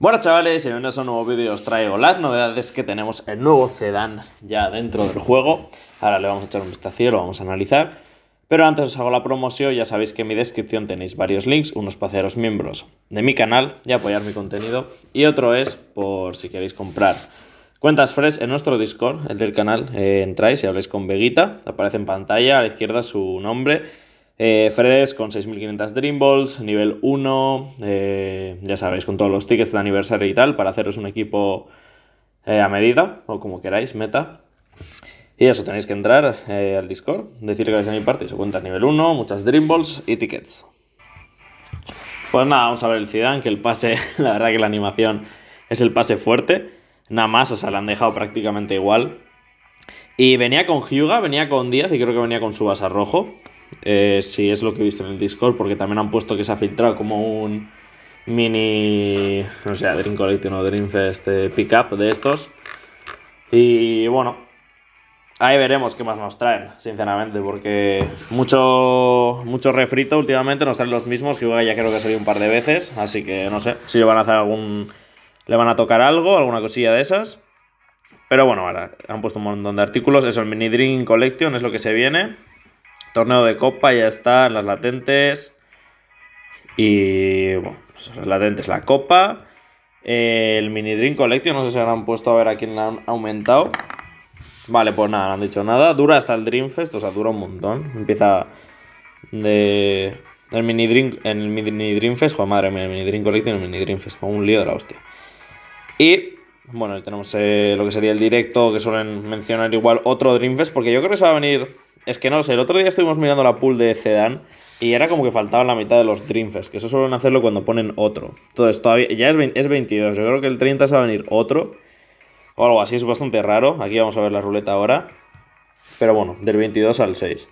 Bueno chavales, en un nuevo vídeo os traigo las novedades que tenemos el nuevo sedán ya dentro del juego. Ahora le vamos a echar un vistazo, lo vamos a analizar. Pero antes os hago la promoción, ya sabéis que en mi descripción tenéis varios links, unos para haceros miembros de mi canal y apoyar mi contenido. Y otro es por si queréis comprar cuentas fresh en nuestro Discord, el del canal. Eh, entráis y habláis con Veguita, aparece en pantalla a la izquierda su nombre eh, con 6.500 Dream Balls, nivel 1, eh, ya sabéis, con todos los tickets de aniversario y tal, para haceros un equipo eh, a medida, o como queráis, meta. Y eso, tenéis que entrar eh, al Discord, decir que vais a mi parte, y se cuenta nivel 1, muchas Dream Balls y tickets. Pues nada, vamos a ver el Zidane, que el pase, la verdad que la animación es el pase fuerte. Nada más, o sea, la han dejado prácticamente igual. Y venía con Hyuga, venía con Díaz y creo que venía con su base Rojo. Eh, si es lo que he visto en el Discord, porque también han puesto que se ha filtrado como un mini, no sé, Dream Collection o Dream Fest eh, pickup de estos. Y bueno, ahí veremos qué más nos traen, sinceramente, porque mucho, mucho refrito últimamente nos traen los mismos, que ya creo que ha un par de veces, así que no sé si le van a hacer algún... Le van a tocar algo, alguna cosilla de esas. Pero bueno, ahora han puesto un montón de artículos. es el Mini Dream Collection es lo que se viene torneo de copa ya en las latentes. Y bueno, pues, las latentes, la copa. Eh, el mini drink collection, no sé si han puesto a ver a quién han aumentado. Vale, pues nada, no han dicho nada. Dura hasta el Dream Fest, o sea, dura un montón. Empieza de. El mini drink. En el mini dream fest, joder, madre mía, el mini drink collection, el mini dream fest, un lío de la hostia. Y bueno, tenemos eh, lo que sería el directo que suelen mencionar igual otro Dreamfest, porque yo creo que se va a venir es que no lo sé, el otro día estuvimos mirando la pool de Zedan y era como que faltaban la mitad de los Dreamfest, que eso suelen hacerlo cuando ponen otro. Entonces, todavía ya es, es 22, yo creo que el 30 se va a venir otro o algo así, es bastante raro. Aquí vamos a ver la ruleta ahora. Pero bueno, del 22 al 6.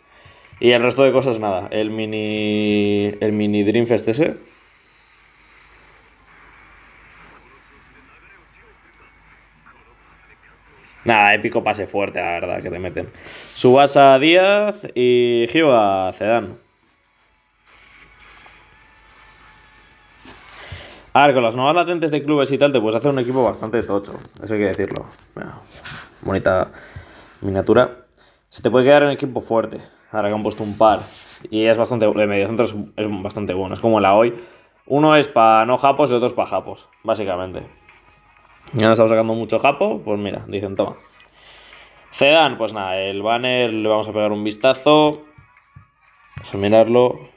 Y el resto de cosas nada, el mini el mini Dreamfest ese Nada, épico pase fuerte, la verdad, que te meten. Subasa Díaz y Giva Zedán. A ver, con las nuevas latentes de clubes y tal, te puedes hacer un equipo bastante tocho. Eso hay que decirlo. bonita miniatura. Se te puede quedar un equipo fuerte. Ahora que han puesto un par. Y es bastante. El medio es, es bastante bueno. Es como la hoy. Uno es para no japos y otro es para japos, básicamente. Ya nos estamos sacando mucho japo, pues mira, dicen toma. Cedan, pues nada, el banner le vamos a pegar un vistazo. Vamos a mirarlo.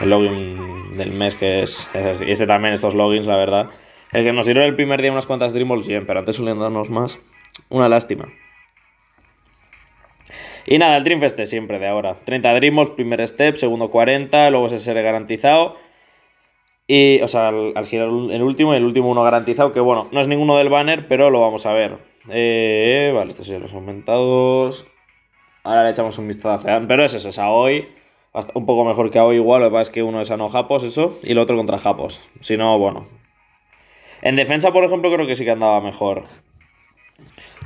El login del mes que es. Este también, estos logins, la verdad. El que nos sirvió el primer día unas cuantas Dreamballs bien, pero antes suelen darnos más. Una lástima. Y nada, el Dreamfest siempre, de ahora. 30 Dreamballs, primer step, segundo 40, luego seré garantizado. Y, o sea, al, girar el último, el último uno garantizado, que bueno, no es ninguno del banner, pero lo vamos a ver. Eh, vale, estos ya los aumentados. Ahora le echamos un vistazo a pero es eso, es a hoy... un poco mejor que hoy igual, lo que pasa es que uno es a no Japos, eso, y el otro contra Japos. Si no, bueno. En defensa, por ejemplo, creo que sí que andaba mejor.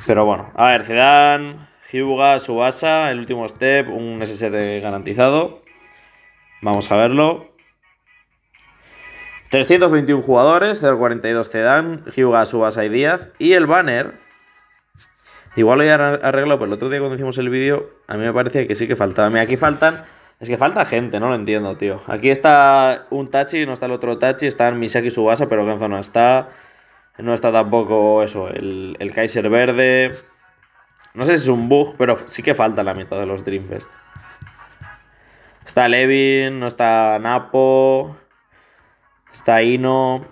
Pero bueno, a ver, Zidane, Hyuga, Subasa, el último step, un SSR garantizado. Vamos a verlo. 321 jugadores, 0.42 te dan, Hyuga, Subasa y Díaz. Y el banner, igual lo he arreglado, pero el otro día cuando hicimos el vídeo, a mí me parece que sí que faltaba. mí aquí faltan, es que falta gente, no lo entiendo, tío. Aquí está un Tachi, no está el otro Tachi, están Misaki y Subasa, pero Kenzo no está. No está tampoco eso, el, el Kaiser Verde. No sé si es un bug, pero sí que falta la mitad de los Dreamfest. Está Levin, no está Napo. Está ahí, no.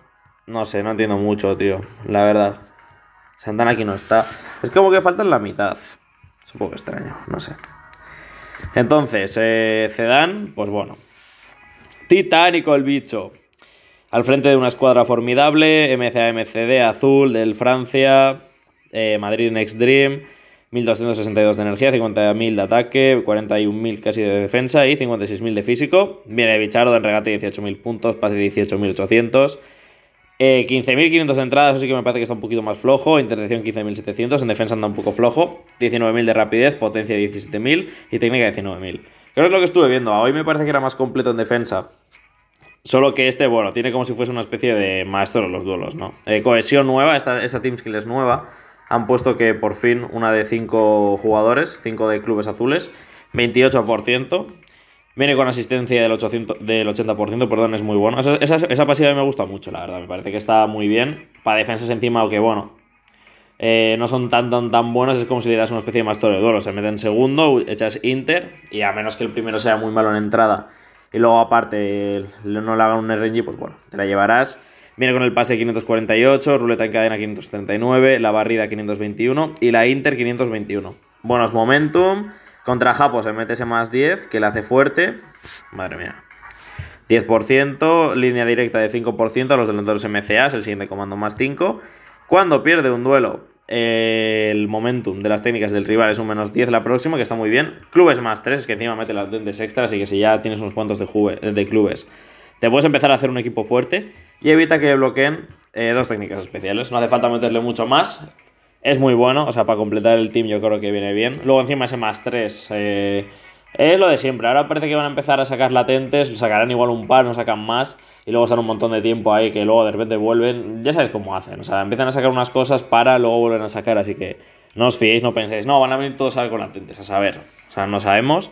No sé, no entiendo mucho, tío. La verdad. Santana aquí no está. Es como que faltan la mitad. Es un poco extraño, no sé. Entonces, eh, pues bueno. Titánico el bicho. Al frente de una escuadra formidable, MCD, azul del Francia, eh, Madrid Next Dream. 1.262 de energía, 50.000 de ataque, 41.000 casi de defensa y 56.000 de físico. Viene Bichardo en regate 18.000 puntos, pase 18.800. Eh, 15.500 entradas, eso sí que me parece que está un poquito más flojo. Intercepción 15.700, en defensa anda un poco flojo. 19.000 de rapidez, potencia 17.000 y técnica 19.000. Creo que es lo que estuve viendo. Hoy me parece que era más completo en defensa. Solo que este, bueno, tiene como si fuese una especie de maestro de los duelos, ¿no? Eh, cohesión nueva, esta, esta Team Skill es nueva han puesto que por fin una de cinco jugadores, cinco de clubes azules, 28%. Viene con asistencia del, 80%, perdón, es muy bueno. Esa, esa, pasiva me gusta mucho, la verdad. Me parece que está muy bien. Para defensas encima, aunque bueno, eh, no son tan, tan, tan buenas. Es como si le das una especie de master de duelo. Se meten segundo, echas Inter. Y a menos que el primero sea muy malo en entrada y luego aparte no le hagan un RNG, pues bueno, te la llevarás. Viene con el pase 548, ruleta en cadena 539, la barrida 521 y la Inter 521. Buenos momentum. Contra Japo se mete ese más 10, que le hace fuerte. Madre mía. 10%, línea directa de 5% a los delanteros MCAs, el siguiente comando más 5. Cuando pierde un duelo, eh, el momentum de las técnicas del rival es un menos 10 la próxima, que está muy bien. Clubes más 3, es que encima mete las dentes extras, así que si ya tienes unos cuantos de clubes te puedes empezar a hacer un equipo fuerte y evita que bloqueen eh, dos técnicas especiales. No hace falta meterle mucho más. Es muy bueno, o sea, para completar el team yo creo que viene bien. Luego encima ese más 3 eh, es lo de siempre. Ahora parece que van a empezar a sacar latentes, sacarán igual un par, no sacan más. Y luego están un montón de tiempo ahí que luego de repente vuelven. Ya sabes cómo hacen. O sea, empiezan a sacar unas cosas para, luego vuelven a sacar. Así que no os fiéis, no penséis, no, van a venir todos a ver con latentes, a saber. O sea, no sabemos.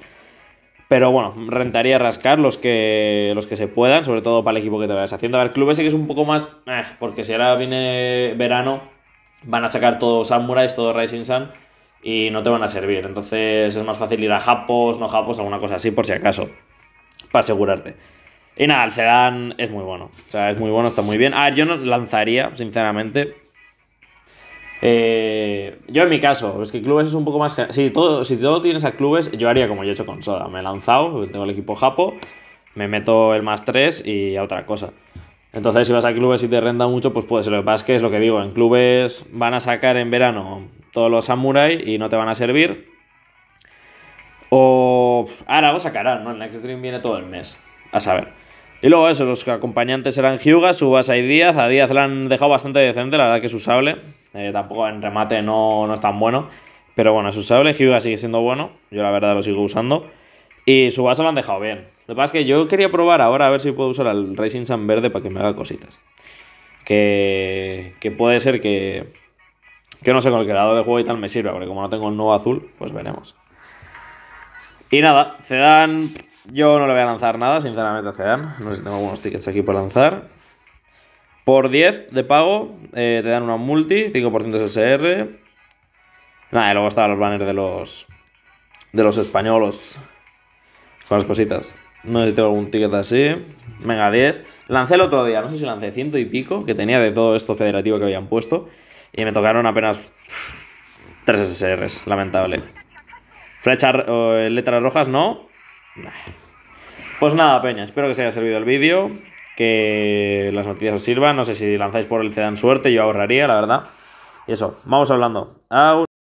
Pero bueno, rentaría rascar los que, los que se puedan, sobre todo para el equipo que te vayas haciendo. A ver, club ese que es un poco más. Eh, porque si ahora viene verano, van a sacar todo Samurais, todo Rising Sun, y no te van a servir. Entonces es más fácil ir a Japos, no Japos, alguna cosa así, por si acaso, para asegurarte. Y nada, el es muy bueno. O sea, es muy bueno, está muy bien. Ah, yo no lanzaría, sinceramente. Eh, yo en mi caso, es que clubes es un poco más... Si todo, si todo tienes a clubes, yo haría como yo he hecho con Soda. Me he lanzado, tengo el equipo Japo, me meto el más 3 y a otra cosa. Entonces, si vas a clubes y te renda mucho, pues puede ser. Lo que pasa es que es lo que digo, en clubes van a sacar en verano todos los samurai y no te van a servir. O... Ahora lo sacarán, ¿no? El Next stream viene todo el mes. A saber. Y luego eso, los acompañantes eran su base y Díaz. A Díaz le han dejado bastante decente, la verdad que es usable. Eh, tampoco en remate no, no es tan bueno. Pero bueno, es usable. Hyuga sigue siendo bueno. Yo la verdad lo sigo usando. Y base lo han dejado bien. Lo que pasa es que yo quería probar ahora a ver si puedo usar al Racing San Verde para que me haga cositas. Que, que puede ser que, que no sé, con el creador de juego y tal me sirva, porque como no tengo el nuevo azul, pues veremos. Y nada, se dan yo no le voy a lanzar nada, sinceramente, a No sé si tengo algunos tickets aquí para lanzar. Por 10 de pago eh, te dan una multi, 5% SSR. Nada, y luego estaban los banners de los de los españolos. Con las cositas. No sé si tengo algún ticket así. Venga, 10. Lancé el otro día, no sé si lancé ciento y pico, que tenía de todo esto federativo que habían puesto. Y me tocaron apenas 3 SSRs, lamentable. Flechas, eh, letras rojas no, pues nada, Peña, espero que os haya servido el vídeo, que las noticias os sirvan. No sé si lanzáis por el CEDAN suerte, yo ahorraría, la verdad. Y eso, vamos hablando.